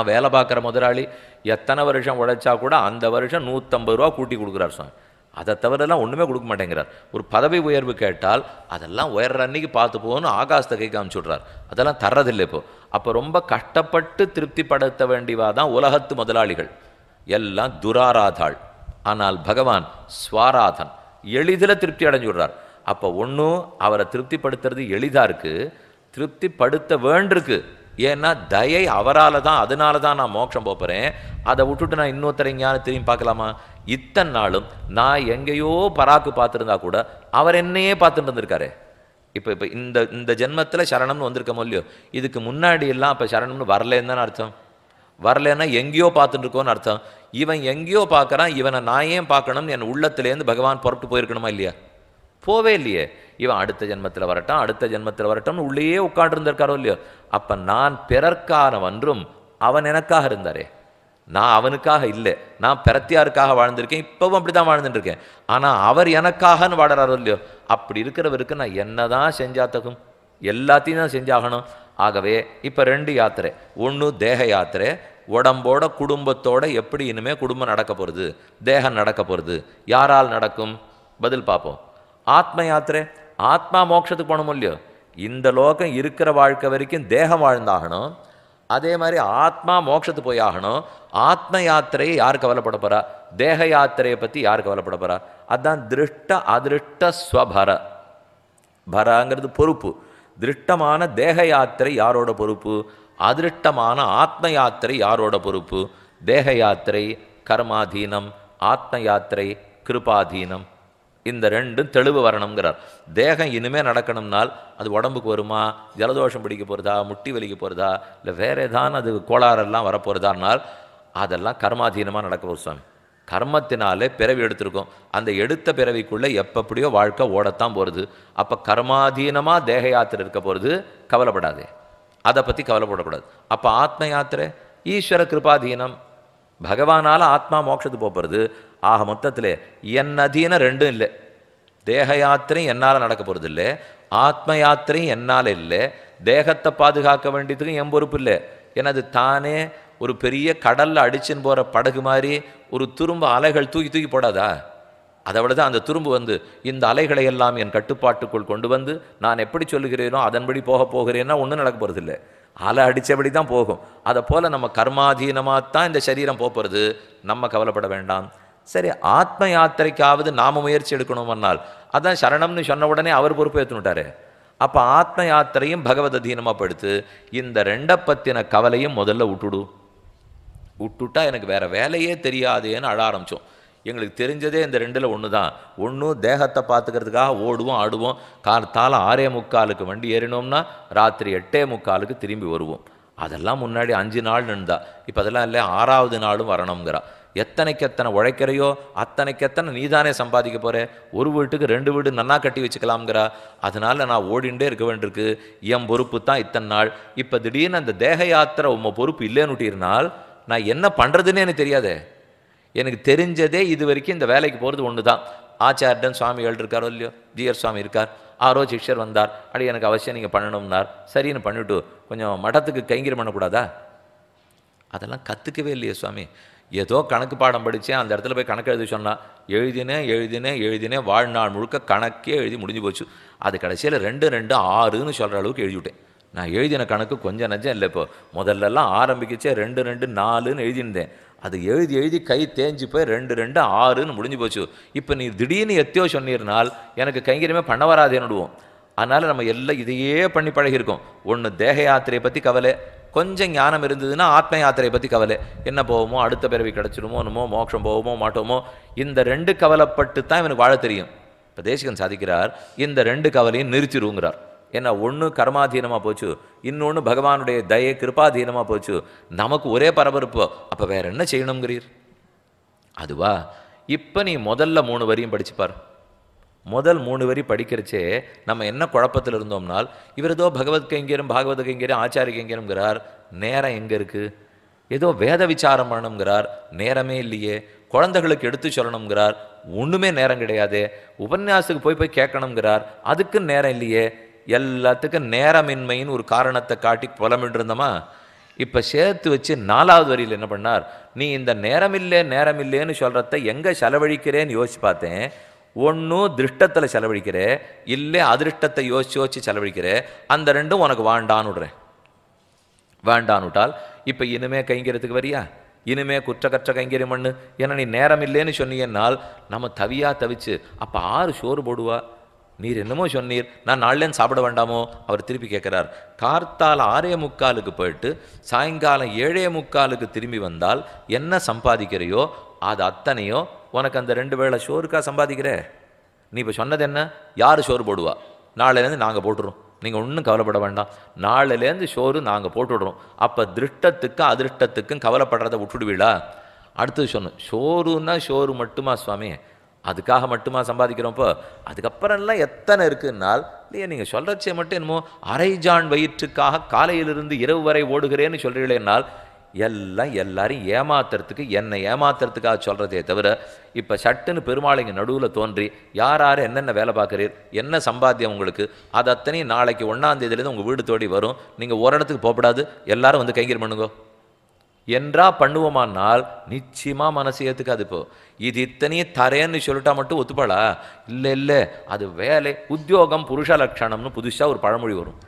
நான் வேலை பார்க்குற முதலாளி எத்தனை வருஷம் உழைச்சா கூட அந்த வருஷம் நூற்றம்பது ரூபா கூட்டி கொடுக்குறார் சுவாமி அதை தவிரலாம் ஒன்றுமே கொடுக்க மாட்டேங்கிறார் ஒரு பதவி உயர்வு கேட்டால் அதெல்லாம் உயர்ற அன்னைக்கு பார்த்து போகணும்னு ஆகாசத்தை கை காமிச்சுடுறார் அதெல்லாம் தர்றதில்லை இப்போது அப்போ ரொம்ப கஷ்டப்பட்டு திருப்திப்படுத்த வேண்டியவா தான் உலகத்து முதலாளிகள் எல்லாம் துராராதாள் ஆனால் பகவான் ஸ்வாராதன் எளிதில் திருப்தி அடைஞ்சுடுறார் அப்போ ஒன்றும் அவரை திருப்திப்படுத்துறது எளிதாக இருக்குது திருப்திப்படுத்த வேண்டிருக்கு ஏன்னா தயை அவரால் தான் அதனால தான் நான் மோட்சம் போகிறேன் அதை விட்டுட்டு நான் இன்னொருத்தர் எங்கேயானு திரும்பி பார்க்கலாமா இத்தனை நாளும் நான் எங்கேயோ பராக்கு பார்த்துருந்தா கூட அவர் என்னையே பார்த்துட்டு இருந்திருக்காரு இப்போ இப்போ இந்த இந்த ஜென்மத்தில் சரணம்னு வந்திருக்கோமோ இல்லையோ இதுக்கு முன்னாடி எல்லாம் இப்போ சரணம்னு வரலேன்னு தானே அர்த்தம் வரலன்னா எங்கேயோ பார்த்துட்டு இருக்கோன்னு அர்த்தம் இவன் எங்கேயோ பார்க்குறான் இவனை நான் ஏன் பார்க்கணும்னு என் உள்ளத்துலேருந்து பகவான் புறப்பட்டு போயிருக்கணுமா இல்லையா போவே இல்லையே இவன் அடுத்த ஜென்மத்தில் வரட்டும் அடுத்த ஜென்மத்தில் வரட்டும்னு உள்ளேயே உட்காண்டிருந்திருக்காரோ இல்லையோ அப்போ நான் பிறர்க்கான ஒன்றும் அவன் எனக்காக இருந்தாரே நான் அவனுக்காக இல்லை நான் பிறத்தியாருக்காக வாழ்ந்திருக்கேன் இப்போவும் அப்படி தான் வாழ்ந்துட்டுருக்கேன் ஆனால் அவர் எனக்காகன்னு வாடுறாரோ இல்லையோ அப்படி இருக்கிறவருக்கு நான் என்ன தான் செஞ்சாத்தகும் எல்லாத்தையும் தான் செஞ்சாகணும் ஆகவே இப்போ ரெண்டு யாத்திரை ஒன்று தேக யாத்திரை உடம்போட குடும்பத்தோட எப்படி இனிமேல் குடும்பம் நடக்க போகிறது தேகம் நடக்க போகிறது யாரால் நடக்கும் பதில் பார்ப்போம் ஆத்ம யாத்திரை ஆத்மா மோட்சத்துக்கு போகணும் இல்லையோ இந்த லோகம் இருக்கிற வாழ்க்கை வரைக்கும் தேகம் வாழ்ந்தாகணும் அதே மாதிரி ஆத்மா மோட்சத்துக்கு போய் ஆகணும் ஆத்ம யாத்திரையை யார் கவலைப்பட போகிறா தேக யாத்திரையை பற்றி யார் கவலைப்பட போகிறா அதுதான் திருஷ்ட அதிருஷ்ட ஸ்வபர பரங்கிறது பொறுப்பு திருஷ்டமான தேக யாத்திரை யாரோட பொறுப்பு அதிருஷ்டமான ஆத்ம யாத்திரை யாரோட பொறுப்பு தேக யாத்திரை கர்மாதீனம் ஆத்ம யாத்திரை கிருபாதீனம் இந்த ரெண்டும் தெளிவு வரணுங்கிறார் தேகம் இனிமேல் நடக்கணும்னால் அது உடம்புக்கு வருமா ஜலதோஷம் பிடிக்க போகிறதா முட்டி வலிக்க போகிறதா இல்லை வேறு ஏதான் அது கோளாறெல்லாம் வரப்போகிறதானால் அதெல்லாம் கர்மாதீனமாக நடக்க சுவாமி கர்மத்தினாலே பிறவி எடுத்திருக்கோம் அந்த எடுத்த பிறவிக்குள்ளே எப்படியோ வாழ்க்கை ஓடத்தான் போகிறது அப்போ கர்மாதீனமாக தேக யாத்திரை இருக்க போகிறது கவலைப்படாதே அதை பற்றி கவலைப்படக்கூடாது அப்போ ஆத்ம யாத்திரை ஈஸ்வர கிருபாதீனம் பகவானால் ஆத்மா மோட்சத்து போகிறது ஆக மொத்தத்தில் என் அதீன ரெண்டும் இல்லை தேக யாத்திரையும் என்னால் நடக்க போகிறது இல்லை ஆத்ம யாத்திரையும் என்னால் இல்லை தேகத்தை பாதுகாக்க வேண்டியதுக்கும் என் பொறுப்பு இல்லை எனது தானே ஒரு பெரிய கடலில் அடிச்சுன்னு போகிற படகு மாதிரி ஒரு துரும்ப அலைகள் தூக்கி தூக்கி போடாதா அதோட தான் அந்த துரும்பு வந்து இந்த அலைகளை எல்லாம் என் கட்டுப்பாட்டுக்குள் கொண்டு வந்து நான் எப்படி சொல்லுகிறேனோ அதன்படி போக போகிறேன்னா ஒன்றும் நடக்க போகிறதில்லை அலை அடித்தபடி தான் போகும் அதை போல் நம்ம கர்மாதீனமாக தான் இந்த சரீரம் போகிறது நம்ம கவலைப்பட வேண்டாம் சரி ஆத்ம யாத்திரைக்காவது நாம் முயற்சி எடுக்கணும்னால் அதான் சரணம்னு சொன்ன உடனே அவர் பொறுப்பு ஏற்றுனுட்டாரு அப்போ ஆத்ம யாத்திரையும் பகவத தீனமாக படுத்து இந்த ரெண்டை பற்றின கவலையும் முதல்ல விட்டுடு விட்டுட்டா எனக்கு வேறு வேலையே தெரியாதுன்னு அழ ஆரம்பித்தோம் எங்களுக்கு தெரிஞ்சதே இந்த ரெண்டில் ஒன்று தான் ஒன்றும் தேகத்தை பார்த்துக்கிறதுக்காக ஓடுவோம் ஆடுவோம் காலத்தால் ஆறே முக்காலுக்கு வண்டி ஏறினோம்னா ராத்திரி எட்டே முக்காலுக்கு திரும்பி வருவோம் அதெல்லாம் முன்னாடி அஞ்சு நாள் நின்றா இப்போ அதெல்லாம் இல்லை ஆறாவது நாளும் வரணுங்கிறா எத்தனைக்கு எத்தனை உழைக்கிறையோ அத்தனைக்கு எத்தனை நீ தானே சம்பாதிக்க போகிற ஒரு வீட்டுக்கு ரெண்டு வீடு நன்னா கட்டி வச்சுக்கலாம்ங்கிறா அதனால் நான் ஓடிண்டே இருக்க வேண்டியிருக்கு என் பொறுப்பு தான் இத்தனை நாள் இப்போ திடீர்னு அந்த தேக யாத்திரை உம்ம பொறுப்பு இல்லைன்னுட்டிருந்தால் நான் என்ன பண்ணுறதுன்னு எனக்கு தெரியாதே எனக்கு தெரிஞ்சதே இது வரைக்கும் இந்த வேலைக்கு போகிறது ஒன்று தான் ஆச்சார்டன் சுவாமிகள் இருக்காரோ இல்லையோ ஜிஆர் சுவாமி இருக்கார் ஆரோ சிஷ்யர் வந்தார் அப்படி எனக்கு அவசியம் நீங்கள் பண்ணணும்னார் சரின்னு பண்ணிவிட்டு கொஞ்சம் மடத்துக்கு கைங்கீரம் பண்ணக்கூடாதா அதெல்லாம் கற்றுக்கவே இல்லையே சுவாமி ஏதோ கணக்கு பாடம் படித்தேன் அந்த இடத்துல போய் கணக்கு எழுதி சொன்னான் எழுதினேன் எழுதினேன் எழுதினேன் வாழ்நாள் முழுக்க கணக்கே எழுதி முடிஞ்சு போச்சு அது கடைசியில் ரெண்டு ரெண்டு ஆறுன்னு சொல்கிற அளவுக்கு எழுதிவிட்டேன் நான் எழுதின கணக்கு கொஞ்சம் நஞ்சம் இல்லை இப்போ முதல்லலாம் ஆரம்பிக்கிச்சே ரெண்டு ரெண்டு நாலுன்னு எழுதியிருந்தேன் அது எழுதி எழுதி கை தேஞ்சு போய் ரெண்டு ரெண்டு ஆறுன்னு முடிஞ்சு போச்சு இப்போ நீ திடீர்னு எத்தையோ சொன்னீர்னால் எனக்கு கைங்கரியமே பண்ண வராதேன்னுடுவோம் அதனால் நம்ம எல்லாம் இதையே பண்ணி பழகிருக்கோம் ஒன்று தேக யாத்திரையை பற்றி கவலை கொஞ்சம் ஞானம் இருந்ததுன்னா ஆத்ம யாத்திரையை பற்றி கவலை என்ன போவோமோ அடுத்த பிறவி கிடச்சிடுமோ என்னமோ மோட்சம் போவோமோ மாட்டோமோ இந்த ரெண்டு கவலைப்பட்டு தான் இவனுக்கு வாழ தெரியும் இப்போ தேசிகன் சாதிக்கிறார் இந்த ரெண்டு கவலையும் நிறுத்திடுங்கிறார் ஏன்னா ஒன்று கர்மாதீனமாக போச்சு இன்னொன்று பகவானுடைய தயை கிருபாதீனமாக போச்சு நமக்கு ஒரே பரபரப்பு அப்போ வேற என்ன செய்யணுங்கிறீர் அதுவா இப்போ நீ முதல்ல மூணு வரியும் படிச்சுப்பார் முதல் மூணு வரி படிக்கிறச்சே நம்ம என்ன குழப்பத்தில் இருந்தோம்னால் இவர் ஏதோ பகவத் கைங்கேரும் பாகவத ஆச்சாரிய கைங்கேருங்கிறார் நேரம் எங்கே இருக்குது ஏதோ வேத விசாரம் பண்ணணுங்கிறார் நேரமே இல்லையே குழந்தைகளுக்கு எடுத்து சொல்லணுங்கிறார் ஒன்றுமே நேரம் கிடையாது உபன்யாசத்துக்கு போய் போய் கேட்கணுங்கிறார் அதுக்கு நேரம் இல்லையே எல்லாத்துக்கும் நேரமின்மைன்னு ஒரு காரணத்தை காட்டி புலமிட்டு இப்போ சேர்த்து வச்சு நாலாவது வரியில் என்ன பண்ணார் நீ இந்த நேரமில்லை நேரமில்லேன்னு சொல்கிறத எங்கே செலவழிக்கிறேன்னு யோசிச்சு பார்த்தேன் ஒன்றும் திருஷ்டத்தில் செலவழிக்கிற இல்லை அதிருஷ்டத்தை யோசிச்சு யோசிச்சு செலவழிக்கிறேன் அந்த ரெண்டும் உனக்கு வேண்டான்னு விடுறேன் வேண்டான்னு விட்டால் இப்போ இனிமே கைங்கிறதுக்கு வரியா இனிமே குற்றக்கற்ற கைங்கிற மண்ணு ஏன்னா நீ நேரம் இல்லைன்னு சொன்னீங்கன்னால் நம்ம தவியாக தவிச்சு அப்போ ஆறு சோறு போடுவா நீர் என்னமோ சொன்னீர் நான் நாள்லேருந்து சாப்பிட வேண்டாமோ அவர் திருப்பி கேட்குறார் கார்த்தால் ஆறே முக்காலுக்கு போயிட்டு சாயங்காலம் ஏழே முக்காலுக்கு திரும்பி வந்தால் என்ன சம்பாதிக்கிறையோ அது அத்தனையோ உனக்கு அந்த ரெண்டு வேளை ஷோருக்காக சம்பாதிக்கிற நீ இப்போ சொன்னது என்ன யார் ஷோர் போடுவா நாளையிலேருந்து நாங்கள் போட்டுருவோம் நீங்கள் ஒன்றும் கவலைப்பட வேண்டாம் நாளிலேருந்து ஷோரு நாங்கள் போட்டுவிடுறோம் அப்போ திருஷ்டத்துக்கும் அதிருஷ்டத்துக்கும் கவலைப்படுறத விட்டுடுவீடா அடுத்தது சொன்னோம் ஷோருன்னா ஷோரு மட்டுமா சுவாமி அதுக்காக மட்டுமா சம்பாதிக்கிறோம்ப்போ அதுக்கப்புறம்லாம் எத்தனை இருக்குன்னால் இல்லையே நீங்கள் சொல்கிறச்சே மட்டும் என்னமோ அரைஜான் வயிற்றுக்காக காலையிலிருந்து இரவு வரை ஓடுகிறேன்னு சொல்கிறீங்களேனால் எல்லாம் எல்லாரும் ஏமாத்துறதுக்கு என்னை ஏமாத்துறதுக்காக சொல்கிறதே தவிர இப்போ சட்டுன்னு பெருமாள் இங்கே நடுவில் தோன்றி யார் யார் என்னென்ன வேலை பார்க்குறீர் என்ன சம்பாத்தியம் உங்களுக்கு அது அத்தனையும் நாளைக்கு ஒன்றாந்தேதியிலேருந்து உங்கள் வீடு தோடி வரும் நீங்கள் ஓரிடத்துக்கு போகப்படாது எல்லாரும் வந்து கைங்கிற பண்ணுங்க என்றா பண்ணுவோமானால் நிச்சயமாக மனசு ஏற்றுக்காது இப்போ இது இத்தனையும் தரேன்னு சொல்லிட்டா மட்டும் ஒத்துப்பாளா இல்லை இல்லை அது வேலை உத்தியோகம் புருஷ லட்சணம்னு புதுசாக ஒரு பழமொழி வரும்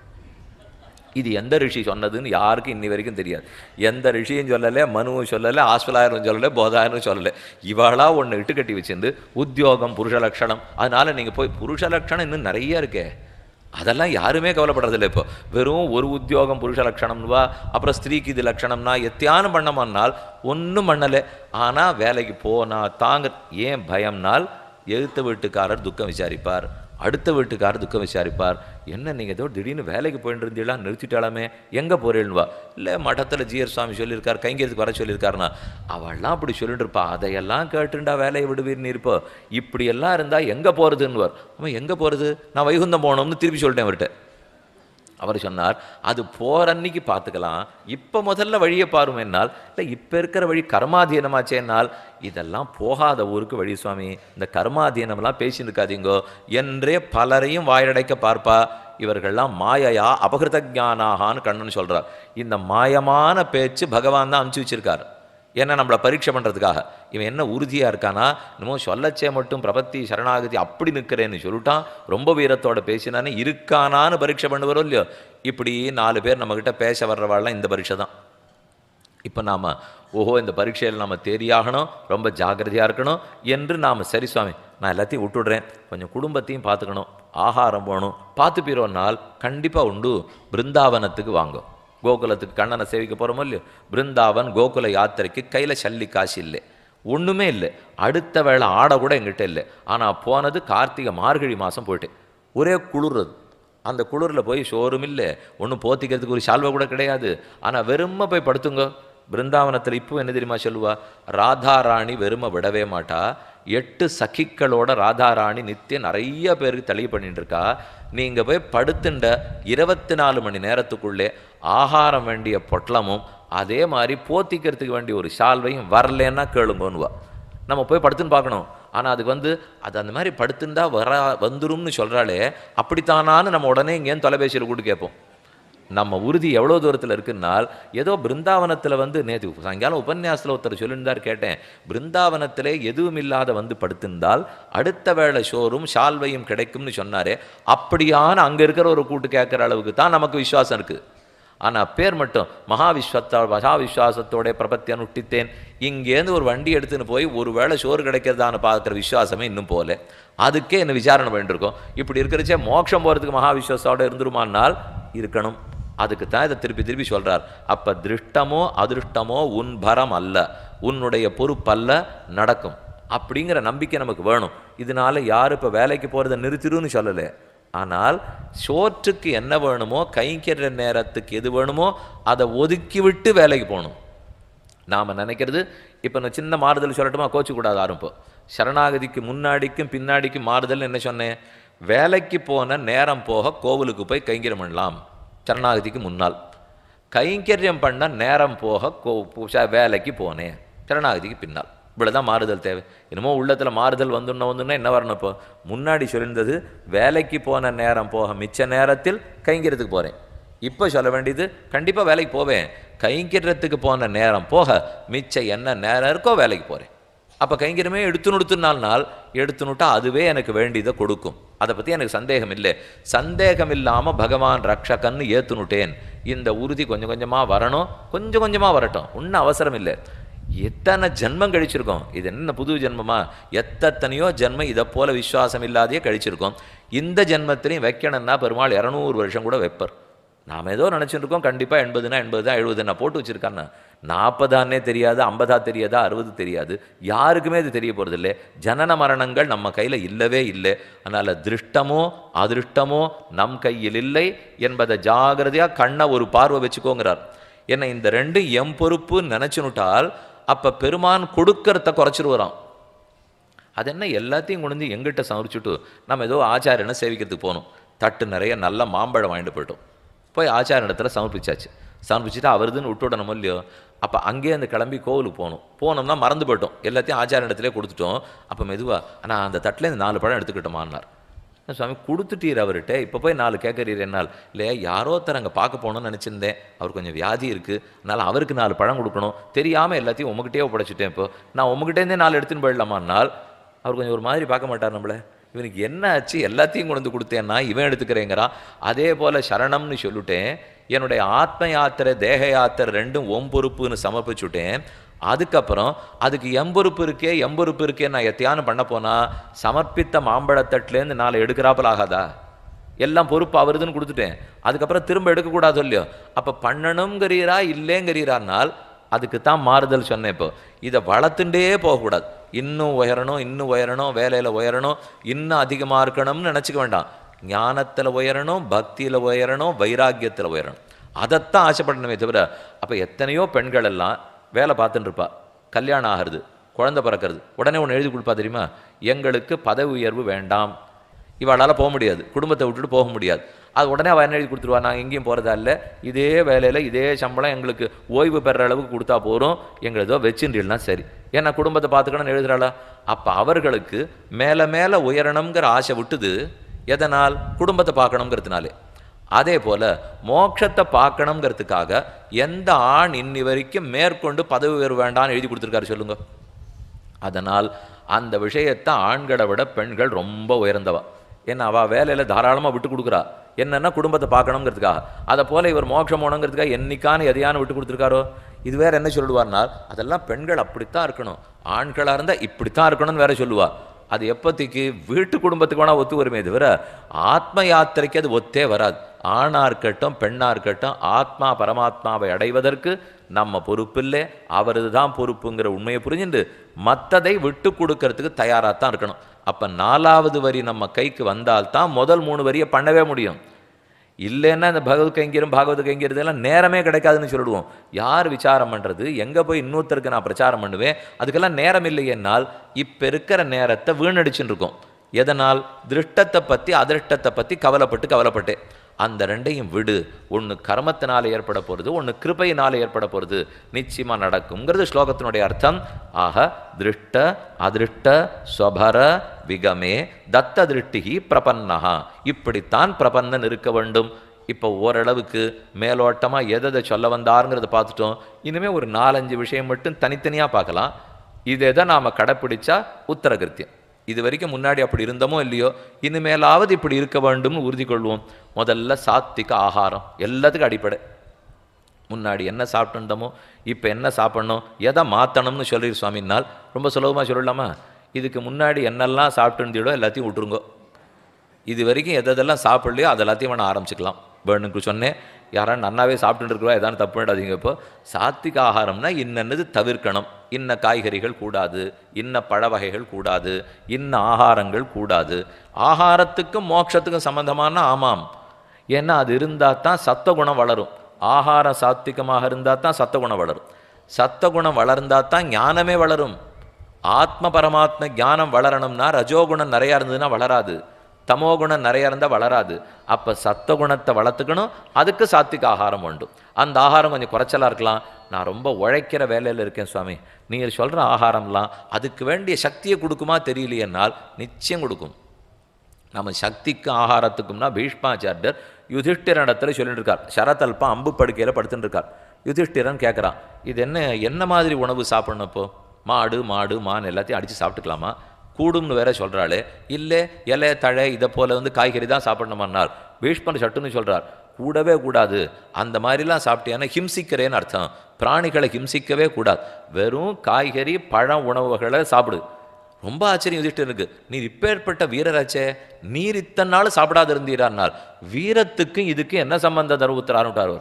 இது எந்த ரிஷி சொன்னதுன்னு யாருக்கும் இன்னி வரைக்கும் தெரியாது எந்த ரிஷியும் சொல்லலை மனுவும் சொல்லலை ஆஸ்வலாயரும் சொல்லலை போதாயரும் சொல்லலை இவளாக ஒன்று இட்டுக்கட்டி வச்சிருந்து உத்தியோகம் புருஷ லட்சணம் அதனால் நீங்கள் போய் புருஷ லட்சணம் இன்னும் நிறைய இருக்கே அதெல்லாம் யாருமே கவலைப்படுறதில்லை இப்போ வெறும் ஒரு உத்தியோகம் புருஷ லட்சணம்வா அப்புறம் ஸ்திரீக்கு இது லட்சணம்னா எத்தியானம் பண்ணமானால் ஒன்றும் பண்ணலை ஆனால் வேலைக்கு போனால் தாங்க ஏன் பயம்னால் எழுத்து வீட்டுக்காரர் துக்கம் விசாரிப்பார் அடுத்த வீட்டுக்காரர் துக்கம் விசாரிப்பார் என்ன நீங்கள் ஏதோ திடீர்னு வேலைக்கு போயிட்டு இருந்தீங்களா நிறுத்திட்டாலாமே எங்கே போகிறேன்வா இல்லை மடத்தில் ஜிஎர் சுவாமி சொல்லியிருக்கார் கைங்கிறதுக்கு வர சொல்லியிருக்காருனா அவள்லாம் அப்படி சொல்லிட்டு இருப்பா அதையெல்லாம் கேட்டுண்டா வேலையை விடுவீர்னு இருப்போ இப்படியெல்லாம் இருந்தால் எங்கே போகிறதுன்னு அவர் அவன் எங்கே போகிறது நான் வைகுந்தம் போகணும்னு திருப்பி சொல்லிட்டேன் அவர்கிட்ட அவர் சொன்னார் அது போகிற அன்னைக்கு பார்த்துக்கலாம் இப்போ முதல்ல வழியை பாரும் என்னால் இல்லை இப்போ இருக்கிற வழி கர்மாதீனமாச்சே என்னால் இதெல்லாம் போகாத ஊருக்கு வழி சுவாமி இந்த கர்மாதீனம்லாம் பேசியிருக்காதீங்கோ என்றே பலரையும் வாயடைக்க பார்ப்பா இவர்கள்லாம் மாயையா அபகிருத ஜானாகான்னு கண்ணன் சொல்கிறார் இந்த மாயமான பேச்சு பகவான் தான் அனுப்பிச்சு வச்சுருக்கார் ஏன்னா நம்மளை பரீட்சை பண்ணுறதுக்காக இவன் என்ன உறுதியாக இருக்கானா இன்னமும் சொல்லச்சே மட்டும் பிரபத்தி சரணாகதி அப்படி நிற்கிறேன்னு சொல்லிட்டான் ரொம்ப வீரத்தோட பேசினானே இருக்கானான்னு பரீட்சை பண்ணுவாரோ இல்லையோ இப்படி நாலு பேர் நம்மக்கிட்ட பேச வர்றவாள்லாம் இந்த பரீட்சை தான் இப்போ நாம் ஓஹோ இந்த பரீட்சையில் நாம் தேரியாகணும் ரொம்ப ஜாகிரதையாக இருக்கணும் என்று நாம் சரி சுவாமி நான் எல்லாத்தையும் விட்டுடுறேன் கொஞ்சம் குடும்பத்தையும் பார்த்துக்கணும் ஆகாரம் போகணும் பார்த்து பார்த்துப்பீரோன்னால் கண்டிப்பாக உண்டு பிருந்தாவனத்துக்கு வாங்கும் கோகுலத்துக்கு கண்ணனை சேவிக்க போகிறோமோ இல்லையோ பிருந்தாவன் கோகுல யாத்திரைக்கு கையில் சல்லி காசு இல்லை ஒன்றுமே இல்லை அடுத்த வேளை ஆடை கூட எங்கிட்ட இல்லை ஆனால் போனது கார்த்திகை மார்கழி மாதம் போய்ட்டு ஒரே குளிர்றது அந்த குளிரில் போய் ஷோரும் இல்லை ஒன்றும் போத்திக்கிறதுக்கு ஒரு சால்வை கூட கிடையாது ஆனால் வெறுமை போய் படுத்துங்க பிருந்தாவனத்தில் இப்போ என்ன தெரியுமா சொல்லுவா ராதா ராணி வெறுமை விடவே மாட்டா எட்டு சகிக்களோட ராதாராணி நித்தியம் நிறைய பேருக்கு தெளிவு பண்ணிட்டு இருக்கா நீங்கள் போய் படுத்துண்ட இருபத்தி நாலு மணி நேரத்துக்குள்ளே ஆகாரம் வேண்டிய பொட்டலமும் அதே மாதிரி போத்திக்கிறதுக்கு வேண்டிய ஒரு ஷால்வையும் வரலன்னா கேளுங்கன்னுவா நம்ம போய் படுத்துன்னு பார்க்கணும் ஆனால் அதுக்கு வந்து அது அந்த மாதிரி படுத்துண்டா வர வந்துரும்னு சொல்கிறாளே அப்படித்தானான்னு நம்ம உடனே இங்கேயும் தொலைபேசியில் கூட்டு கேட்போம் நம்ம உறுதி எவ்வளோ தூரத்தில் இருக்குன்னா ஏதோ பிருந்தாவனத்தில் வந்து நேற்று சாயங்காலம் உபன்யாசத்தில் ஒருத்தர் சொல்லியிருந்தார் கேட்டேன் பிருந்தாவனத்திலே எதுவும் இல்லாத வந்து படுத்திருந்தால் அடுத்த வேளை ஷோரும் ஷால்வையும் கிடைக்கும்னு சொன்னாரே அப்படியான அங்கே இருக்கிற ஒரு கூட்டு கேட்குற அளவுக்கு தான் நமக்கு விசுவாசம் இருக்குது ஆனால் பேர் மட்டும் மகாவிஸ்வத்தால் மகாவிஸ்வாசத்தோடைய பிரபத்தி அனுஷ்டித்தேன் இங்கேருந்து ஒரு வண்டி எடுத்துன்னு போய் ஒரு வேளை சோறு கிடைக்கிறதான்னு பார்க்குற விஸ்வாசமே இன்னும் போகல அதுக்கே என்ன விசாரணை பண்ணிட்டுருக்கோம் இப்படி இருக்கிறச்சே மோட்சம் போகிறதுக்கு மகாவிஸ்வாசத்தோடு இருந்துருமானால் இருக்கணும் அதுக்கு தான் இதை திருப்பி திருப்பி சொல்கிறார் அப்போ திருஷ்டமோ அதிருஷ்டமோ உன் பரம் அல்ல உன்னுடைய பொறுப்பல்ல நடக்கும் அப்படிங்கிற நம்பிக்கை நமக்கு வேணும் இதனால் யார் இப்போ வேலைக்கு போகிறத நிறுத்திடுன்னு சொல்லலை ஆனால் சோற்றுக்கு என்ன வேணுமோ கைக்கிற நேரத்துக்கு எது வேணுமோ அதை ஒதுக்கி விட்டு வேலைக்கு போகணும் நாம் நினைக்கிறது இப்போ நான் சின்ன மாறுதல் சொல்லட்டுமா கோச்சிக்கூடாது ஆரம்பம் சரணாகதிக்கு முன்னாடிக்கும் பின்னாடிக்கும் மாறுதல் என்ன சொன்னேன் வேலைக்கு போன நேரம் போக கோவிலுக்கு போய் கைங்கரியம் பண்ணலாம் சரணாகதிக்கு முன்னால் கைங்கரியம் பண்ண நேரம் போக கோ வேலைக்கு போனேன் சரணாகதிக்கு பின்னால் இவ்வளோதான் மாறுதல் தேவை என்னமோ உள்ளத்தில் மாறுதல் வந்துன்னா வந்துன்னா என்ன வரணும் இப்போ முன்னாடி சொல்லியிருந்தது வேலைக்கு போன நேரம் போக மிச்ச நேரத்தில் கைங்கிறதுக்கு போகிறேன் இப்போ சொல்ல வேண்டியது கண்டிப்பாக வேலைக்கு போவேன் கைங்கிறதுக்கு போன நேரம் போக மிச்சம் என்ன நேரம் இருக்கோ வேலைக்கு போகிறேன் அப்போ கைங்கரியமே எடுத்து நொடுத்துனால்னால் எடுத்து நொட்டா அதுவே எனக்கு வேண்டியதை கொடுக்கும் அதை பற்றி எனக்கு சந்தேகம் இல்லை சந்தேகம் இல்லாமல் பகவான் ரக்ஷகன்னு நுட்டேன் இந்த உறுதி கொஞ்சம் கொஞ்சமாக வரணும் கொஞ்சம் கொஞ்சமாக வரட்டும் ஒன்றும் அவசரம் இல்லை எத்தனை ஜென்மம் கழிச்சிருக்கோம் இது என்ன புது ஜென்மமாக எத்தனையோ ஜென்மம் இதை போல் விஸ்வாசம் இல்லாதையே கழிச்சிருக்கோம் இந்த ஜென்மத்திலையும் வைக்கணும்னா பெருமாள் இரநூறு வருஷம் கூட வைப்பர் நாம் ஏதோ நினச்சிட்டு இருக்கோம் கண்டிப்பாக எண்பதுனா எண்பது தான் எழுபதுன்னா போட்டு வச்சுருக்கான்னு நாற்பதானே தெரியாது ஐம்பதா தெரியாதா அறுபது தெரியாது யாருக்குமே அது தெரிய போகிறது இல்லை ஜனன மரணங்கள் நம்ம கையில் இல்லவே இல்லை அதனால் திருஷ்டமோ அதிருஷ்டமோ நம் கையில் இல்லை என்பதை ஜாகிரதையாக கண்ணை ஒரு பார்வை வச்சுக்கோங்கிறார் என்னை இந்த ரெண்டு எம் பொறுப்பு நினச்சினுட்டால் அப்போ பெருமான் கொடுக்கறத குறைச்சிருவாராம் அது என்ன எல்லாத்தையும் கொண்டு வந்து எங்கிட்ட சமரிச்சுட்டு நம்ம ஏதோ ஆச்சாரியனை சேவிக்கிறதுக்கு போகணும் தட்டு நிறைய நல்ல மாம்பழம் வாங்கிட்டு போயிட்டோம் போய் இடத்துல சமர்ப்பிச்சாச்சு சமர்ப்பிச்சுட்டு அவருதுன்னு விட்டுவிடணும் இல்லையோ அப்போ அங்கேயே அந்த கிளம்பி கோவிலுக்கு போகணும் போனோம்னா மறந்து போயிட்டோம் எல்லாத்தையும் ஆச்சார இடத்துலேயே கொடுத்துட்டோம் அப்போ மெதுவாக நான் அந்த தட்டில் இந்த நாலு பழம் எடுத்துக்கிட்டோமான்னார் சுவாமி கொடுத்துட்டீர் அவர்கிட்ட இப்போ போய் நாலு கேட்குறீர் என்னால் இல்லையா யாரோ ஒருத்தர் அங்கே பார்க்க போகணும்னு நினச்சிருந்தேன் அவர் கொஞ்சம் வியாதி இருக்குது அதனால் அவருக்கு நாலு பழம் கொடுக்கணும் தெரியாமல் எல்லாத்தையும் உங்ககிட்டயே ஒப்படைச்சிட்டேன் இப்போ நான் உங்ககிட்டேருந்தே நாலு எடுத்துன்னு போயிடலாமான்னால் அவர் கொஞ்சம் ஒரு மாதிரி பார்க்க மாட்டார் நம்மளை இவனுக்கு என்ன ஆச்சு எல்லாத்தையும் கொண்டு வந்து கொடுத்தேன்னா இவன் எடுத்துக்கிறேங்கிறான் அதே போல் சரணம்னு சொல்லிட்டேன் என்னுடைய ஆத்ம யாத்திரை தேக யாத்திரை ரெண்டும் ஒம்பொறுப்புன்னு சமர்ப்பிச்சுட்டேன் அதுக்கப்புறம் அதுக்கு எம்பொறுப்பு இருக்கே எம்பொறுப்பு இருக்கே நான் எத்தையானு பண்ண போனால் சமர்ப்பித்த மாம்பழத்தட்டுலேருந்து நாளை எடுக்கிறாப்பல் ஆகாதா எல்லாம் பொறுப்பு அவருதுன்னு கொடுத்துட்டேன் அதுக்கப்புறம் திரும்ப எடுக்கக்கூடாது இல்லையோ அப்போ பண்ணணுங்கிறீரா இல்லைங்கிறீரானால் அதுக்கு தான் மாறுதல் சொன்னேன் இப்போ இதை வளர்த்துட்டே போகக்கூடாது இன்னும் உயரணும் இன்னும் உயரணும் வேலையில் உயரணும் இன்னும் அதிகமாக இருக்கணும்னு நினச்சிக்க வேண்டாம் ஞானத்தில் உயரணும் பக்தியில் உயரணும் வைராக்கியத்தில் உயரணும் அதைத்தான் ஆசைப்படணுமே தவிர அப்போ எத்தனையோ பெண்கள் எல்லாம் வேலை பார்த்துட்டு கல்யாணம் ஆகிறது குழந்த பிறக்கிறது உடனே ஒன்று எழுதி கொடுப்பா தெரியுமா எங்களுக்கு பதவி உயர்வு வேண்டாம் இவளால் போக முடியாது குடும்பத்தை விட்டுட்டு போக முடியாது அது உடனே அவள் என்ன எழுதி கொடுத்துருவா நாங்கள் எங்கேயும் போகிறதா இல்லை இதே வேலையில் இதே சம்பளம் எங்களுக்கு ஓய்வு பெற அளவுக்கு கொடுத்தா போகிறோம் எங்களை ஏதோ வச்சுட்டீங்கன்னா சரி ஏன்னா குடும்பத்தை பார்த்துக்கணும்னு எழுதுகிறாளா அப்போ அவர்களுக்கு மேலே மேலே உயரணுங்கிற ஆசை விட்டுது எதனால் குடும்பத்தை பார்க்கணுங்கிறதுனாலே அதே போல் மோட்சத்தை பார்க்கணுங்கிறதுக்காக எந்த ஆண் இன்னி வரைக்கும் மேற்கொண்டு பதவி உயர்வு வேண்டான்னு எழுதி கொடுத்துருக்காரு சொல்லுங்க அதனால் அந்த விஷயத்தை ஆண்களை விட பெண்கள் ரொம்ப உயர்ந்தவா என்ன அவள் வேலையில் தாராளமாக விட்டு கொடுக்குறா என்னென்னா குடும்பத்தை பார்க்கணுங்கிறதுக்காக அதை போல் இவர் மோட்சம் போகணுங்கிறதுக்காக என்னைக்கான எதையான விட்டு கொடுத்துருக்காரோ இது வேறு என்ன சொல்லுவார்னால் அதெல்லாம் பெண்கள் அப்படித்தான் இருக்கணும் ஆண்களாக இருந்தால் இப்படித்தான் இருக்கணும்னு வேற சொல்லுவாள் அது எப்போதைக்கு வீட்டு குடும்பத்துக்கு வேணால் ஒத்து வருமே தவிர ஆத்ம யாத்திரைக்கு அது ஒத்தே வராது ஆணாக இருக்கட்டும் பெண்ணாக இருக்கட்டும் ஆத்மா பரமாத்மாவை அடைவதற்கு நம்ம இல்லை அவரது தான் பொறுப்புங்கிற உண்மையை புரிஞ்சுட்டு மற்றதை விட்டு கொடுக்கறதுக்கு தயாராக தான் இருக்கணும் அப்போ நாலாவது வரி நம்ம கைக்கு வந்தால்தான் முதல் மூணு வரியை பண்ணவே முடியும் இல்லைன்னா இந்த பகவத் கைங்கரும் பாகவத கைங்கிறது எல்லாம் நேரமே கிடைக்காதுன்னு சொல்லிடுவோம் யார் விசாரம் பண்ணுறது எங்கே போய் இன்னொருத்தருக்கு நான் பிரச்சாரம் பண்ணுவேன் அதுக்கெல்லாம் நேரம் இல்லை என்னால் இப்போ இருக்கிற நேரத்தை வீணடிச்சுன்னு இருக்கோம் எதனால் திருஷ்டத்தை பற்றி அதிருஷ்டத்தை பற்றி கவலைப்பட்டு கவலைப்பட்டேன் அந்த ரெண்டையும் விடு ஒன்று கர்மத்தினால் ஏற்பட போகிறது ஒன்று கிருபையினால் ஏற்பட போகிறது நிச்சயமாக நடக்குங்கிறது ஸ்லோகத்தினுடைய அர்த்தம் ஆக திருஷ்ட அதிருஷ்ட ஸ்வபர விகமே தத்த திருஷ்டிகி பிரபன்னகா இப்படித்தான் பிரபன்னன் இருக்க வேண்டும் இப்போ ஓரளவுக்கு மேலோட்டமாக எதை சொல்ல வந்தாருங்கிறத பார்த்துட்டோம் இனிமேல் ஒரு நாலஞ்சு விஷயம் மட்டும் தனித்தனியாக பார்க்கலாம் இதை தான் நாம் கடைப்பிடிச்சா உத்தரகிருத்தியம் இது வரைக்கும் முன்னாடி அப்படி இருந்தமோ இல்லையோ இனிமேலாவது இப்படி இருக்க வேண்டும்னு உறுதி கொள்வோம் முதல்ல சாத்திக ஆகாரம் எல்லாத்துக்கும் அடிப்படை முன்னாடி என்ன சாப்பிட்டுருந்தோமோ இப்போ என்ன சாப்பிட்ணும் எதை மாற்றணும்னு சொல்லிடு சுவாமினால் ரொம்ப சுலபமாக சொல்லலாமா இதுக்கு முன்னாடி என்னெல்லாம் சாப்பிட்டுருந்தீடோ எல்லாத்தையும் விட்டுருங்கோ இது வரைக்கும் எதெல்லாம் சாப்பிட்லையோ அதெல்லாத்தையும் எல்லாத்தையும் ஆரம்பிச்சிக்கலாம் ஆரம்பிச்சுக்கலாம் சொன்னேன் யாராவது நன்னாவே சாப்பிட்டுட்டு எதாவது தப்பு பண்ணிடாதீங்க இப்போ சாத்திக ஆகாரம்னா இன்னது தவிர்க்கணும் இன்ன காய்கறிகள் கூடாது இன்ன பழ வகைகள் கூடாது இன்ன ஆகாரங்கள் கூடாது ஆகாரத்துக்கும் மோட்சத்துக்கும் சம்மந்தமான ஆமாம் ஏன்னா அது இருந்தால் தான் சத்தகுணம் வளரும் ஆகார சாத்திகமாக இருந்தால் தான் சத்தகுணம் வளரும் சத்தகுணம் வளர்ந்தால் தான் ஞானமே வளரும் ஆத்ம பரமாத்ம ஞானம் வளரணும்னா ரஜோகுணம் நிறையா இருந்ததுன்னா வளராது தமோ குணம் நிறைய இருந்தால் வளராது அப்போ சத்த குணத்தை வளர்த்துக்கணும் அதுக்கு சாத்திக ஆகாரம் உண்டு அந்த ஆகாரம் கொஞ்சம் குறைச்சலாக இருக்கலாம் நான் ரொம்ப உழைக்கிற வேலையில் இருக்கேன் சுவாமி நீங்கள் சொல்கிற ஆகாரம்லாம் அதுக்கு வேண்டிய சக்தியை கொடுக்குமா தெரியலையென்னால் நிச்சயம் கொடுக்கும் நம்ம சக்திக்கு ஆகாரத்துக்கும்னா பீஷ்மாச்சாரியர் யுதிஷ்டிரன் இடத்துல சொல்லிட்டு இருக்கார் அம்பு படுக்கையில் படுத்துட்டுருக்கார் இருக்கார் யுதிஷ்டிரன் கேட்குறான் இது என்ன என்ன மாதிரி உணவு சாப்பிட்ணும் இப்போது மாடு மாடு மான் எல்லாத்தையும் அடித்து சாப்பிட்டுக்கலாமா கூடும்னு வேற சொல்கிறாள் இல்லை இலை தழை இதை போல் வந்து காய்கறி தான் சாப்பிடணுமன்னார் பீஷ்மர் சட்டுன்னு சொல்கிறார் கூடவே கூடாது அந்த மாதிரிலாம் சாப்பிட்டேன்னா ஹிம்சிக்கிறேன்னு அர்த்தம் பிராணிகளை ஹிம்சிக்கவே கூடாது வெறும் காய்கறி பழம் உணவுகளை சாப்பிடு ரொம்ப ஆச்சரியம் யுதிஷ்டர் இருக்கு நீர் இப்பேற்பட்ட வீரராச்சே நீர் இத்தனை நாள் சாப்பிடாது இருந்தீரான்னார் வீரத்துக்கும் இதுக்கும் என்ன சம்பந்தம் தருவுத்தரான்ட்டார்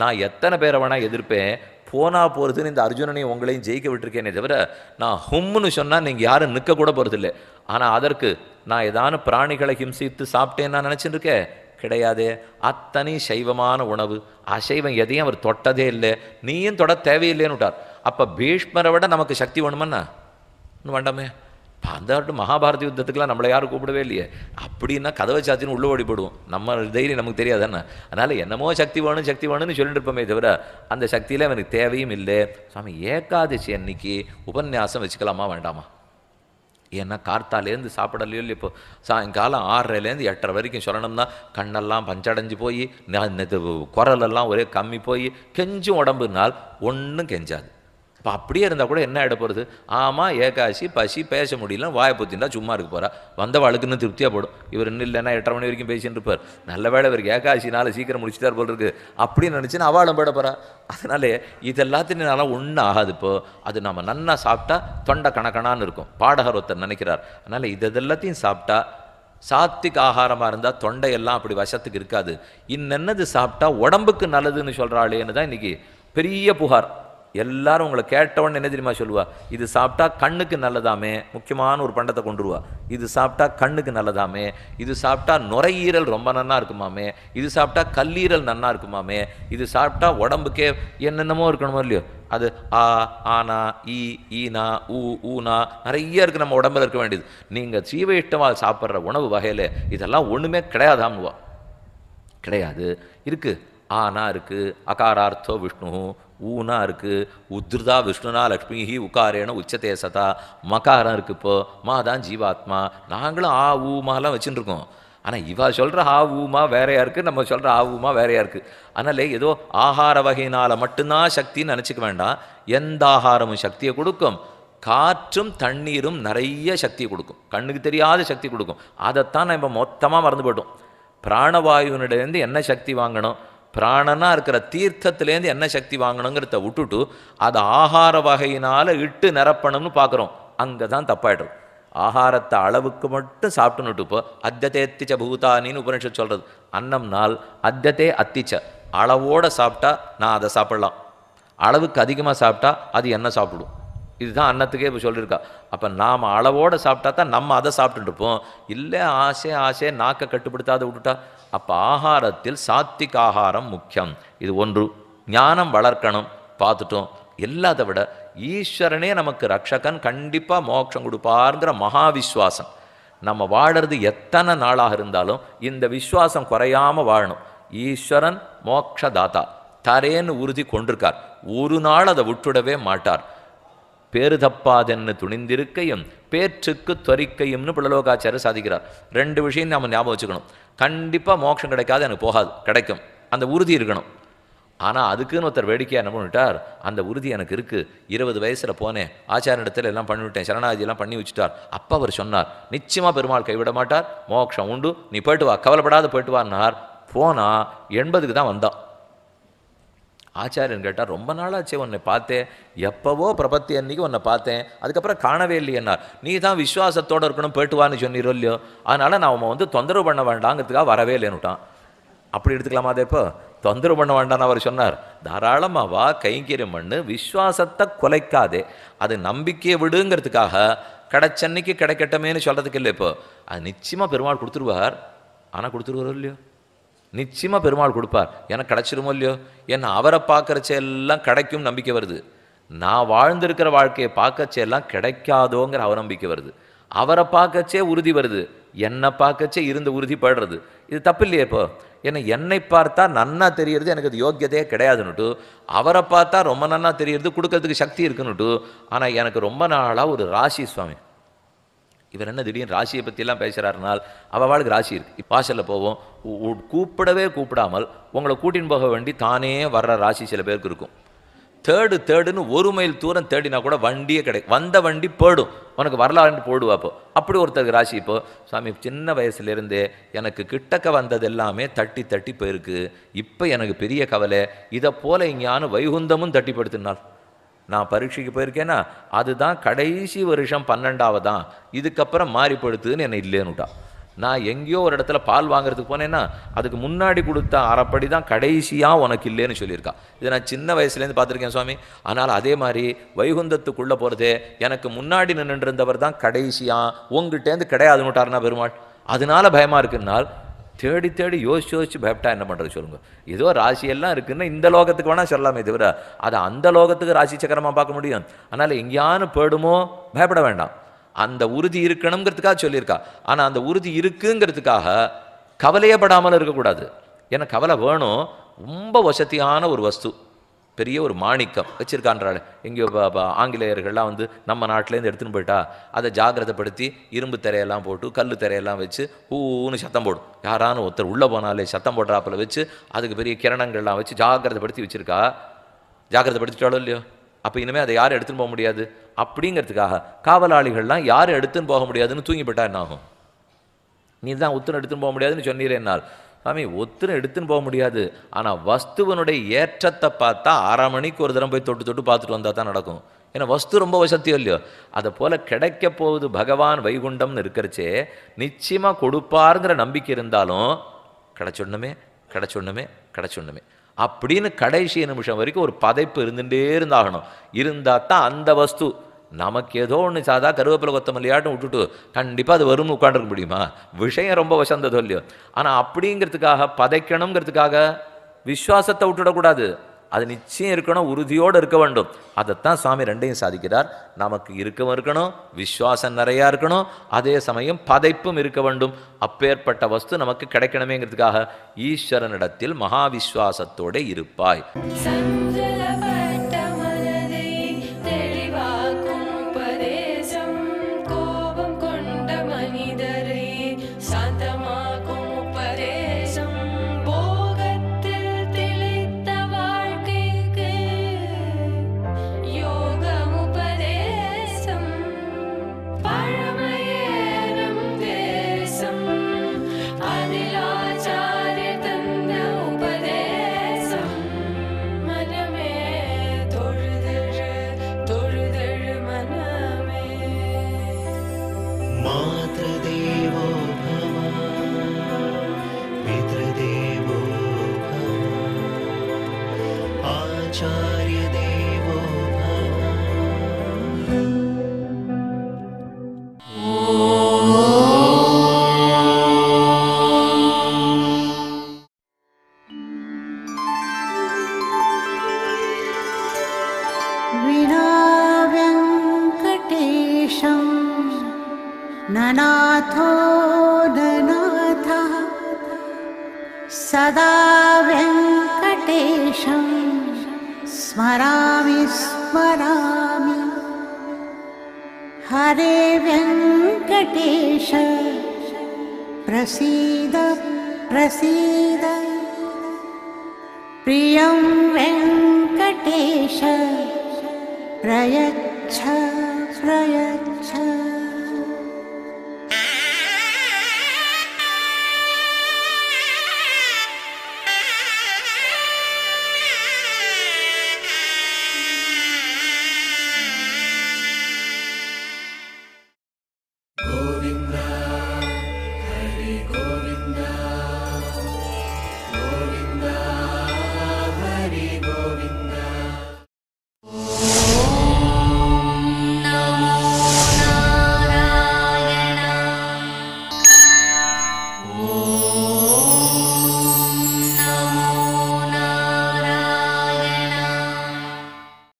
நான் எத்தனை பேரை வேணால் எதிர்ப்பேன் போனால் போகிறதுன்னு இந்த அர்ஜுனனையும் உங்களையும் ஜெயிக்க விட்டுருக்கேனே தவிர நான் ஹும்னு சொன்னால் நீங்கள் யாரும் நிற்க கூட போகிறதில்ல ஆனால் அதற்கு நான் ஏதான பிராணிகளை ஹிம்சித்து சாப்பிட்டேன்னு நான் நினச்சிட்டு கிடையாதே அத்தனை சைவமான உணவு அசைவம் எதையும் அவர் தொட்டதே இல்லை நீயும் தொட தேவையில்லைன்னு விட்டார் அப்போ பீஷ்மரை விட நமக்கு சக்தி வேணுமன்னா வேண்டாமே அந்தாட்டு மகாபாரத யுத்தத்துக்குலாம் நம்மளை யாரும் கூப்பிடவே இல்லையே அப்படின்னா கதவை சாத்தின்னு உள்ளே ஓடிப்படுவோம் நம்ம தைரியம் நமக்கு தெரியாது என்ன அதனால் என்னமோ சக்தி வேணும் சக்தி வேணும்னு சொல்லிட்டு இருப்போமே தவிர அந்த சக்தியில் எனக்கு தேவையும் இல்லை சுவாமி ஏகாதசி அன்னைக்கு உபன்யாசம் வச்சுக்கலாமா வேண்டாமா ஏன்னா கார்த்தாலேருந்து சாப்பிடலையோ இல்லை இப்போ சாயங்காலம் ஆறரைலேருந்து எட்டரை வரைக்கும் சொல்லணும்னா கண்ணெல்லாம் பஞ்சடைஞ்சு போய் குரலெல்லாம் ஒரே கம்மி போய் கெஞ்சும் உடம்புனால் ஒன்றும் கெஞ்சாது இப்போ அப்படியே இருந்தால் கூட என்ன ஆகிட போகிறது ஆமாம் ஏகாசி பசி பேச முடியல வாயை பொத்தின்னா சும்மா இருக்க போகிறா வந்தவாளுக்குன்னு திருப்தியாக போடும் இவர் இன்னும் இல்லைன்னா எட்டரை மணி வரைக்கும் பேசின்னு இருப்பார் நல்ல வேலை இவருக்கு ஏகாசினால சீக்கிரம் முடிச்சுட்டார் போல் இருக்குது அப்படின்னு நினச்சினா அவளும் போட போகிறா அதனால நல்லா ஒன்றும் ஆகாது இப்போ அது நம்ம நன்னா சாப்பிட்டா தொண்டை கணக்கணான்னு இருக்கும் பாடகர் ஒருத்தர் நினைக்கிறார் அதனால் இதெல்லாத்தையும் சாப்பிட்டா சாத்விக் ஆகாரமாக இருந்தால் தொண்டையெல்லாம் அப்படி வசத்துக்கு இருக்காது இன்னென்னது சாப்பிட்டா உடம்புக்கு நல்லதுன்னு சொல்கிறாளேன்னு தான் இன்றைக்கி பெரிய புகார் எல்லாரும் உங்களை கேட்டவொன்னு என்ன தெரியுமா சொல்லுவா இது சாப்பிட்டா கண்ணுக்கு நல்லதாமே முக்கியமான ஒரு பண்டத்தை கொண்டுருவா இது சாப்பிட்டா கண்ணுக்கு நல்லதாமே இது சாப்பிட்டா நுரையீரல் ரொம்ப நன்னா இருக்குமாமே இது சாப்பிட்டா கல்லீரல் நன்னா இருக்குமாமே இது சாப்பிட்டா உடம்புக்கே என்னென்னமோ இருக்கணுமோ இல்லையோ அது ஆ ஆனா ஈ ஈனா ஊ ஊனா நிறைய இருக்குது நம்ம உடம்புல இருக்க வேண்டியது நீங்கள் சீவ இஷ்டமாக சாப்பிட்ற உணவு வகையில் இதெல்லாம் ஒன்றுமே கிடையாதாமுவா கிடையாது இருக்குது ஆனா இருக்குது அகாரார்த்தோ விஷ்ணு ஊனா இருக்குது உத்ருதா விஷ்ணுனா லக்ஷ்மிஹி உக்காரேன உச்சத்தே சதா மகாரம் இருக்குது இப்போது மா தான் ஜீவாத்மா நாங்களும் ஆ ஊமாலாம் மாலாம் வச்சுட்டுருக்கோம் ஆனால் இவா சொல்கிற ஆ ஊமா வேறையாக இருக்குது நம்ம சொல்கிற ஆ ஊமா வேறையாக இருக்குது அதனால் ஏதோ ஆகார வகையினால் மட்டும்தான் சக்தின்னு நினச்சிக்க வேண்டாம் எந்த ஆகாரமும் சக்தியை கொடுக்கும் காற்றும் தண்ணீரும் நிறைய சக்தியை கொடுக்கும் கண்ணுக்கு தெரியாத சக்தி கொடுக்கும் அதைத்தான் நம்ம மொத்தமாக மறந்து போட்டோம் பிராணவாயுவினிடேருந்து என்ன சக்தி வாங்கணும் பிராணனாக இருக்கிற தீர்த்தத்துலேருந்து என்ன சக்தி வாங்கணுங்கிறத விட்டுட்டு அது ஆகார வகையினால் இட்டு நிரப்பணும்னு பார்க்குறோம் அங்கே தான் தப்பாயிடும் ஆகாரத்தை அளவுக்கு மட்டும் சாப்பிட்டுன்னுட்டு இப்போ அத்தியத்தை அத்திச்ச பூதானின்னு உபனிஷத்து சொல்கிறது அன்னம்னால் அத்தியத்தை அத்திச்ச அளவோடு சாப்பிட்டா நான் அதை சாப்பிட்லாம் அளவுக்கு அதிகமாக சாப்பிட்டா அது என்ன சாப்பிடுவோம் இதுதான் அன்னத்துக்கே இப்போ சொல்லியிருக்கா அப்போ நாம் அளவோடு சாப்பிட்டா தான் நம்ம அதை சாப்பிட்டுருப்போம் இல்லை ஆசை ஆசை நாக்கை கட்டுப்படுத்தாத விட்டுட்டா அப்போ ஆகாரத்தில் சாத்திக் ஆகாரம் முக்கியம் இது ஒன்று ஞானம் வளர்க்கணும் பார்த்துட்டோம் எல்லாத்த விட ஈஸ்வரனே நமக்கு ரக்ஷகன் கண்டிப்பாக மோட்சம் கொடுப்பாருங்கிற மகாவிஸ்வாசம் நம்ம வாழறது எத்தனை நாளாக இருந்தாலும் இந்த விஸ்வாசம் குறையாமல் வாழணும் ஈஸ்வரன் மோக்ஷதாத்தா தரேன்னு உறுதி கொண்டிருக்கார் ஒரு நாள் அதை விட்டுடவே மாட்டார் பேரு தப்பாதென்னு துணிந்திருக்கையும் பேற்றுக்கு துவரிக்கையும்னு பிள்ளலோகாச்சாரர் சாதிக்கிறார் ரெண்டு விஷயம் நாம் ஞாபகம் வச்சுக்கணும் கண்டிப்பாக மோட்சம் கிடைக்காது எனக்கு போகாது கிடைக்கும் அந்த உறுதி இருக்கணும் ஆனால் அதுக்குன்னு ஒருத்தர் வேடிக்கையாக என்ன பண்ணிட்டார் அந்த உறுதி எனக்கு இருக்குது இருபது வயசில் போனேன் இடத்துல எல்லாம் பண்ணிவிட்டேன் சரணாதியெல்லாம் பண்ணி வச்சுட்டார் அப்போ அவர் சொன்னார் நிச்சயமாக பெருமாள் கைவிட மாட்டார் மோட்சம் உண்டு நீ போயிட்டு வா கவலைப்படாத போயிட்டு வான்னார் போனால் எண்பதுக்கு தான் வந்தான் ஆச்சாரியன் கேட்டால் ரொம்ப நாளாச்சு உன்னை பார்த்தேன் எப்போவோ பிரபத்தி அன்னைக்கு உன்னை பார்த்தேன் அதுக்கப்புறம் காணவே இல்லையன்னார் நீ தான் விஸ்வாசத்தோடு இருக்கணும் போயிட்டுவான்னு சொன்னீரோ இல்லையோ அதனால் நான் அவன் வந்து தொந்தரவு பண்ண வேண்டாங்கிறதுக்காக வரவே இல்லைன்னுட்டான் அப்படி எடுத்துக்கலாமா அதே இப்போ தொந்தரவு பண்ண வேண்டான்னு அவர் சொன்னார் தாராளமாக வா கைங்கரியம் மண்ணு விஸ்வாசத்தை குலைக்காதே அது நம்பிக்கையை விடுங்கிறதுக்காக கிடைச்சன்னைக்கு கிடைக்கட்டமேன்னு சொல்கிறதுக்கு இல்லை இப்போ அது நிச்சயமாக பெருமாள் கொடுத்துருவார் ஆனால் கொடுத்துருவாரோ இல்லையோ நிச்சயமாக பெருமாள் கொடுப்பார் எனக்கு கிடச்சிருமோ இல்லையோ ஏன்னா அவரை பார்க்குறச்ச எல்லாம் கிடைக்கும் நம்பிக்கை வருது நான் வாழ்ந்திருக்கிற வாழ்க்கையை பார்க்கச்ச எல்லாம் கிடைக்காதோங்கிற அவநம்பிக்கை வருது அவரை பார்க்கச்சே உறுதி வருது என்னை பார்க்கச்சே இருந்து உறுதிப்படுறது இது தப்பு இல்லையே இப்போ ஏன்னா என்னை பார்த்தா நன்னா தெரியறது எனக்கு அது யோக்கியதையே கிடையாதுன்னுட்டு அவரை பார்த்தா ரொம்ப நன்னா தெரியறது கொடுக்கறதுக்கு சக்தி இருக்குன்னுட்டு ஆனால் எனக்கு ரொம்ப நாளாக ஒரு ராசி சுவாமி இவர் என்ன திடீர்னு ராசியை பற்றியெல்லாம் பேசுகிறாருனால் அவள் வாழ்க்கை ராசி இருக்குது வாசலில் போவோம் கூப்பிடவே கூப்பிடாமல் உங்களை கூட்டின்னு போக வேண்டி தானே வர்ற ராசி சில பேருக்கு இருக்கும் தேர்டு தேர்டுன்னு ஒரு மைல் தூரம் தேடினா கூட வண்டியே கிடைக்கும் வந்த வண்டி போடும் உனக்கு வரலாறுன்னு போடுவாப்போ அப்படி ஒருத்தருக்கு ராசி இப்போ சாமி சின்ன வயசுலேருந்தே எனக்கு கிட்டக்க வந்தது எல்லாமே தட்டி தட்டி போயிருக்கு இப்போ எனக்கு பெரிய கவலை இதை போல் இங்கேயானு வைகுந்தமும் தட்டிப்படுத்தினாள் நான் பரீட்சைக்கு போயிருக்கேன்னா அதுதான் கடைசி வருஷம் பன்னெண்டாவது தான் இதுக்கப்புறம் மாறி என்னை இல்லைன்னுட்டா நான் எங்கேயோ ஒரு இடத்துல பால் வாங்குறதுக்கு போனேன்னா அதுக்கு முன்னாடி கொடுத்த அறப்படி தான் கடைசியாக உனக்கு இல்லைன்னு சொல்லியிருக்கா இதை நான் சின்ன வயசுலேருந்து பார்த்துருக்கேன் சுவாமி ஆனால் அதே மாதிரி வைகுந்தத்துக்குள்ளே போகிறதே எனக்கு முன்னாடி நின்றுருந்தவர் தான் கடைசியாக உங்ககிட்டேருந்து கிடையாதுன்னுட்டார்னா பெருமாள் அதனால பயமாக இருக்குன்னால் தேடி தேடி யோசிச்சு யோசிச்சு பயப்பட்டா என்ன பண்ணுறது சொல்லுங்கள் ஏதோ ராசியெல்லாம் இருக்குன்னா இந்த லோகத்துக்கு வேணால் சொல்லலாமே தவிர அது அந்த லோகத்துக்கு ராசி சக்கரமாக பார்க்க முடியும் அதனால் எங்கேயானு போயிடுமோ பயப்பட வேண்டாம் அந்த உறுதி இருக்கணுங்கிறதுக்காக சொல்லியிருக்கா ஆனால் அந்த உறுதி இருக்குங்கிறதுக்காக கவலையே படாமல் இருக்கக்கூடாது ஏன்னா கவலை வேணும் ரொம்ப வசதியான ஒரு வஸ்து பெரிய ஒரு மாணிக்கம் வச்சுருக்கான்றாள் எங்கேயோ ஆங்கிலேயர்கள்லாம் வந்து நம்ம நாட்டிலேருந்து எடுத்துன்னு போயிட்டா அதை ஜாகிரதைப்படுத்தி இரும்பு திரையெல்லாம் போட்டு கல் திரையெல்லாம் வச்சு ஊன்னு சத்தம் போடும் யாரானு ஒருத்தர் உள்ளே போனாலே சத்தம் போடுறாப்பில் வச்சு அதுக்கு பெரிய கிரணங்கள்லாம் வச்சு ஜாகிரதைப்படுத்தி வச்சுருக்கா ஜாகிரதைப்படுத்திட்டாலோ இல்லையோ அப்போ இனிமேல் அதை யாரும் எடுத்துன்னு போக முடியாது அப்படிங்கிறதுக்காக காவலாளிகள்லாம் யாரும் எடுத்துன்னு போக முடியாதுன்னு தூங்கி போயிட்டா என்ன ஆகும் நீ தான் உத்துன்னு எடுத்துன்னு போக முடியாதுன்னு என்னால் சாமி ஒத்துன்னு எடுத்துன்னு போக முடியாது ஆனால் வஸ்துவனுடைய ஏற்றத்தை பார்த்தா அரை மணிக்கு ஒரு தரம் போய் தொட்டு தொட்டு பார்த்துட்டு வந்தால் தான் நடக்கும் ஏன்னா வஸ்து ரொம்ப வசத்தியோ இல்லையோ அதை போல் கிடைக்க போகுது பகவான் வைகுண்டம்னு இருக்கிறச்சே நிச்சயமாக கொடுப்பாருங்கிற நம்பிக்கை இருந்தாலும் கிடச்சொண்ணுமே கிடச்சொண்ணுமே கிடச்சொண்ணுமே அப்படின்னு கடைசி நிமிஷம் வரைக்கும் ஒரு பதைப்பு இருந்துகிட்டே இருந்தாகணும் இருந்தால் தான் அந்த வஸ்து நமக்கு ஏதோ ஒன்று சாதா கருவேப்பிலை கொத்தமல்லியாட்டும் விட்டுட்டு கண்டிப்பாக அது வரும்னு உட்காந்துருக்க முடியுமா விஷயம் ரொம்ப வசந்ததோ இல்லையோ ஆனால் அப்படிங்கிறதுக்காக பதைக்கணுங்கிறதுக்காக விஸ்வாசத்தை விட்டுடக்கூடாது அது நிச்சயம் இருக்கணும் உறுதியோடு இருக்க வேண்டும் அதைத்தான் சாமி ரெண்டையும் சாதிக்கிறார் நமக்கு இருக்கவும் இருக்கணும் விஸ்வாசம் நிறையா இருக்கணும் அதே சமயம் பதைப்பும் இருக்க வேண்டும் அப்பேற்பட்ட வஸ்து நமக்கு கிடைக்கணுமேங்கிறதுக்காக ஈஸ்வரனிடத்தில் மகாவிஸ்வாசத்தோடு இருப்பாய் Mom. प्रियं वेङ्कटेश प्रयच्छ प्रयच्छ